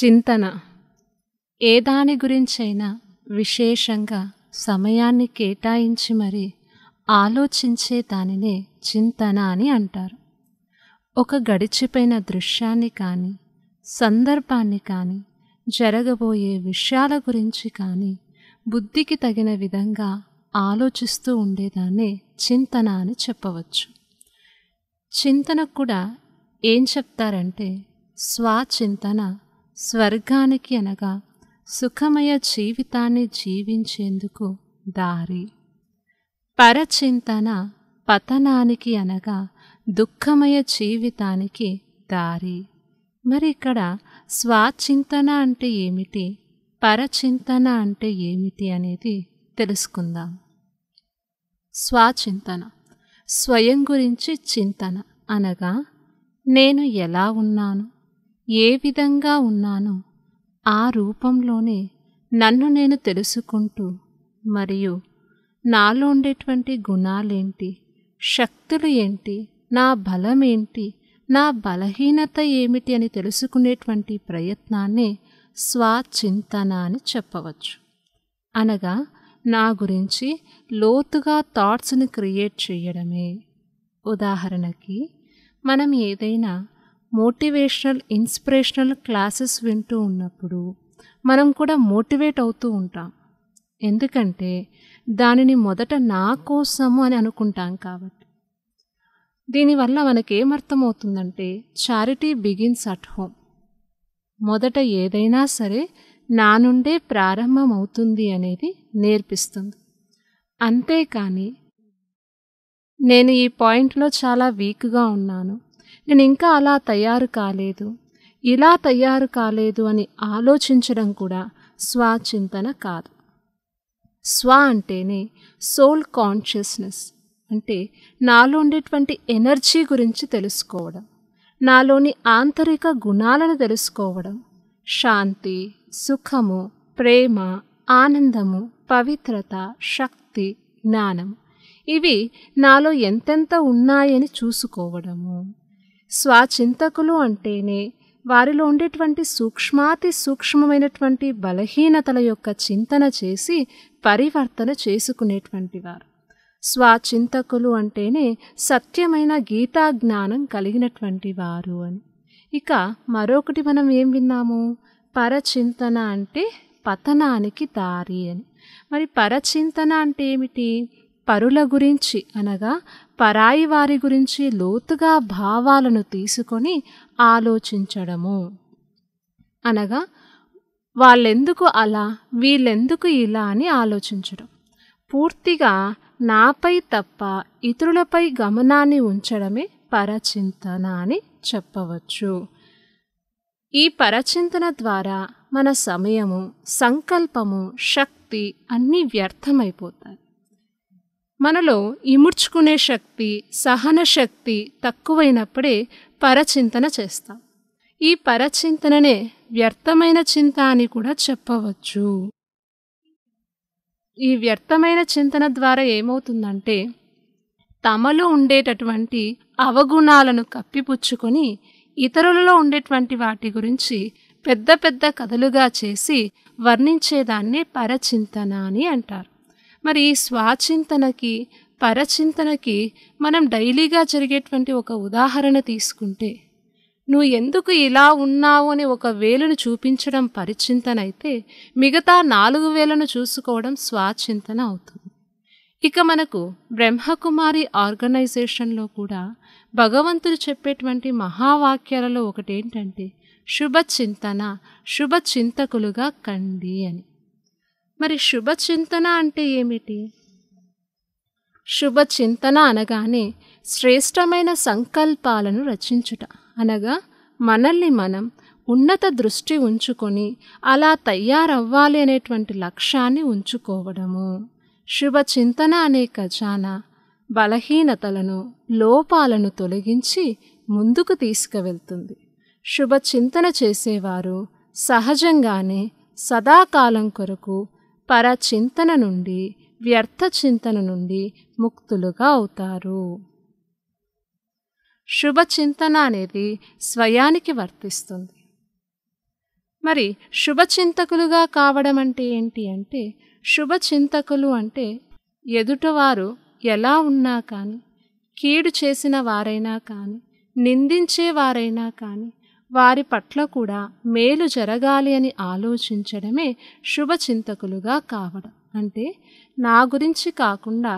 చింతన ఏ దాని గురించైనా విశేషంగా సమయాన్ని కేటాయించి మరి ఆలోచించే దానినే చింతన అని అంటారు ఒక గడిచిపోయిన దృశ్యాన్ని కానీ సందర్భాన్ని కానీ జరగబోయే విషయాల గురించి కానీ బుద్ధికి తగిన విధంగా ఆలోచిస్తూ ఉండేదాన్నే చింతన అని చెప్పవచ్చు చింతనకు కూడా ఏం చెప్తారంటే స్వచింతన స్వర్గానికి అనగా సుఖమయ జీవితాన్ని జీవించేందుకు దారి పరచింతన పతనానికి అనగా దుఃఖమయ జీవితానికి దారి మరి ఇక్కడ స్వచింతన అంటే ఏమిటి పరచింతన అంటే ఏమిటి అనేది తెలుసుకుందాం స్వచింతన స్వయం గురించి చింతన అనగా నేను ఎలా ఉన్నాను ఏ విధంగా ఉన్నానో ఆ రూపంలోనే నన్ను నేను తెలుసుకుంటూ మరియు నాలో ఉండేటువంటి గుణాలేంటి శక్తులు ఏంటి నా బలమేంటి నా బలహీనత ఏమిటి అని తెలుసుకునేటువంటి ప్రయత్నాన్నే స్వచింతన అని చెప్పవచ్చు అనగా నా గురించి లోతుగా థాట్స్ని క్రియేట్ చేయడమే ఉదాహరణకి మనం ఏదైనా మోటివేషనల్ ఇన్స్పిరేషనల్ క్లాసెస్ వింటూ ఉన్నప్పుడు మనం కూడా మోటివేట్ అవుతూ ఉంటాం ఎందుకంటే దానిని మొదట నా కోసము అని అనుకుంటాం కాబట్టి దీనివల్ల మనకేమర్థమవుతుందంటే చారిటీ బిగిన్స్ అట్ హోమ్ మొదట ఏదైనా సరే నా నుండే ప్రారంభమవుతుంది అనేది నేర్పిస్తుంది అంతేకాని నేను ఈ పాయింట్లో చాలా వీక్గా ఉన్నాను నేను ఇంకా అలా తయారు కాలేదు ఇలా తయారు కాలేదు అని ఆలోచించడం కూడా స్వచింతన కాదు స్వ అంటేనే సోల్ కాన్షియస్నెస్ అంటే నాలో ఉండేటువంటి ఎనర్జీ గురించి తెలుసుకోవడం నాలోని ఆంతరిక గుణాలను తెలుసుకోవడం శాంతి సుఖము ప్రేమ ఆనందము పవిత్రత శక్తి జ్ఞానం ఇవి నాలో ఎంతెంత ఉన్నాయని చూసుకోవడము స్వచింతకులు అంటేనే వారిలో ఉండేటువంటి సూక్ష్మాతి సూక్ష్మమైనటువంటి బలహీనతల యొక్క చింతన చేసి పరివర్తన చేసుకునేటువంటి వారు స్వచింతకులు అంటేనే సత్యమైన గీతా జ్ఞానం కలిగినటువంటి వారు అని ఇక మరొకటి మనం ఏం విన్నాము పరచింతన అంటే పతనానికి దారి అని మరి పరచింతన అంటే ఏమిటి పరుల గురించి అనగా పరాయి వారి గురించి లోతుగా భావాలను తీసుకొని ఆలోచించడము అనగా వాళ్ళెందుకు అలా వీళ్ళెందుకు ఇలా అని ఆలోచించడం పూర్తిగా నాపై తప్ప ఇతరులపై గమనాన్ని ఉంచడమే పరచింతన అని చెప్పవచ్చు ఈ పరచింతన ద్వారా మన సమయము సంకల్పము శక్తి అన్నీ వ్యర్థమైపోతాయి మనలో ఇముడ్చుకునే శక్తి సహన శక్తి తక్కువైనప్పుడే పరచింతన చేస్తాం ఈ పరచింతననే వ్యర్థమైన చింత అని కూడా చెప్పవచ్చు ఈ వ్యర్థమైన చింతన ద్వారా ఏమవుతుందంటే తమలో ఉండేటటువంటి అవగుణాలను కప్పిపుచ్చుకొని ఇతరులలో ఉండేటువంటి వాటి గురించి పెద్ద పెద్ద కథలుగా చేసి వర్ణించేదాన్నే పరచింతన అని అంటారు మరి స్వాచింతనకి పరచింతనకి మనం డైలీగా జరిగేటువంటి ఒక ఉదాహరణ తీసుకుంటే నువ్వు ఎందుకు ఇలా ఉన్నావు అని ఒక వేలును చూపించడం పరిచింతనైతే మిగతా నాలుగు వేలను చూసుకోవడం స్వాచింతన అవుతుంది ఇక మనకు బ్రహ్మకుమారి ఆర్గనైజేషన్లో కూడా భగవంతుడు చెప్పేటువంటి మహావాక్యాలలో ఒకటేంటంటే శుభ చింతన శుభ చింతకులుగా కండి అని మరి శుభచింతన అంటే ఏమిటి శుభచింతన అనగానే శ్రేష్టమైన సంకల్పాలను రచించుట అనగా మనల్ని మనం ఉన్నత దృష్టి ఉంచుకొని అలా తయారవ్వాలి అనేటువంటి లక్ష్యాన్ని ఉంచుకోవడము శుభచింతన అనే ఖజానా బలహీనతలను లోపాలను తొలగించి ముందుకు తీసుకువెళ్తుంది శుభచింతన చేసేవారు సహజంగానే సదాకాలం కొరకు పరచింతన నుండి వ్యర్థ చింతన నుండి ముక్తులుగా అవుతారు శుభచింతన అనేది స్వయానికి వర్తిస్తుంది మరి శుభచింతకులుగా కావడం అంటే ఏంటి అంటే శుభచింతకులు అంటే ఎదుటవారు ఎలా ఉన్నా కానీ కీడు చేసిన వారైనా కానీ నిందించేవారైనా కానీ వారి పట్ల కూడా మేలు జరగాలి అని ఆలోచించడమే శుభచింతకులుగా కావడం అంటే నా గురించి కాకుండా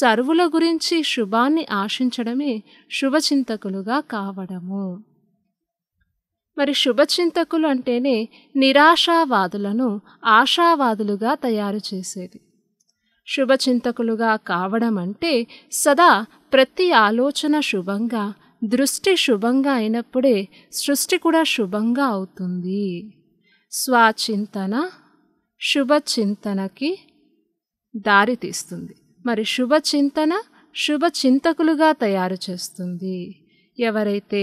సర్వుల గురించి శుభాన్ని ఆశించడమే శుభచింతకులుగా కావడము మరి శుభచింతకులు అంటేనే నిరాశావాదులను ఆశావాదులుగా తయారు చేసేది శుభచింతకులుగా కావడం అంటే సదా ప్రతి ఆలోచన శుభంగా దృష్టి శుభంగా అయినప్పుడే సృష్టి కూడా శుభంగా అవుతుంది స్వచింతన శుభచింతనకి దారితీస్తుంది మరి శుభచింతన శుభ చింతకులుగా తయారు చేస్తుంది ఎవరైతే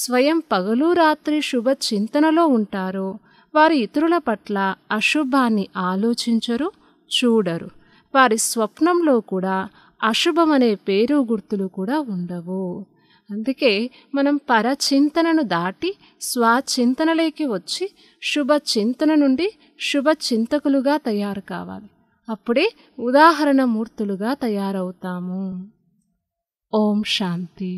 స్వయం పగలు రాత్రి శుభ చింతనలో ఉంటారో వారు ఇతరుల పట్ల అశుభాన్ని ఆలోచించరు చూడరు వారి స్వప్నంలో కూడా అశుభమనే పేరు గుర్తులు కూడా ఉండవు అందుకే మనం పరచింతనను దాటి స్వచింతనలోకి వచ్చి శుభ చింతన నుండి శుభ చింతకులుగా తయారు కావాలి అప్పుడే ఉదాహరణ మూర్తులుగా తయారవుతాము ఓం శాంతి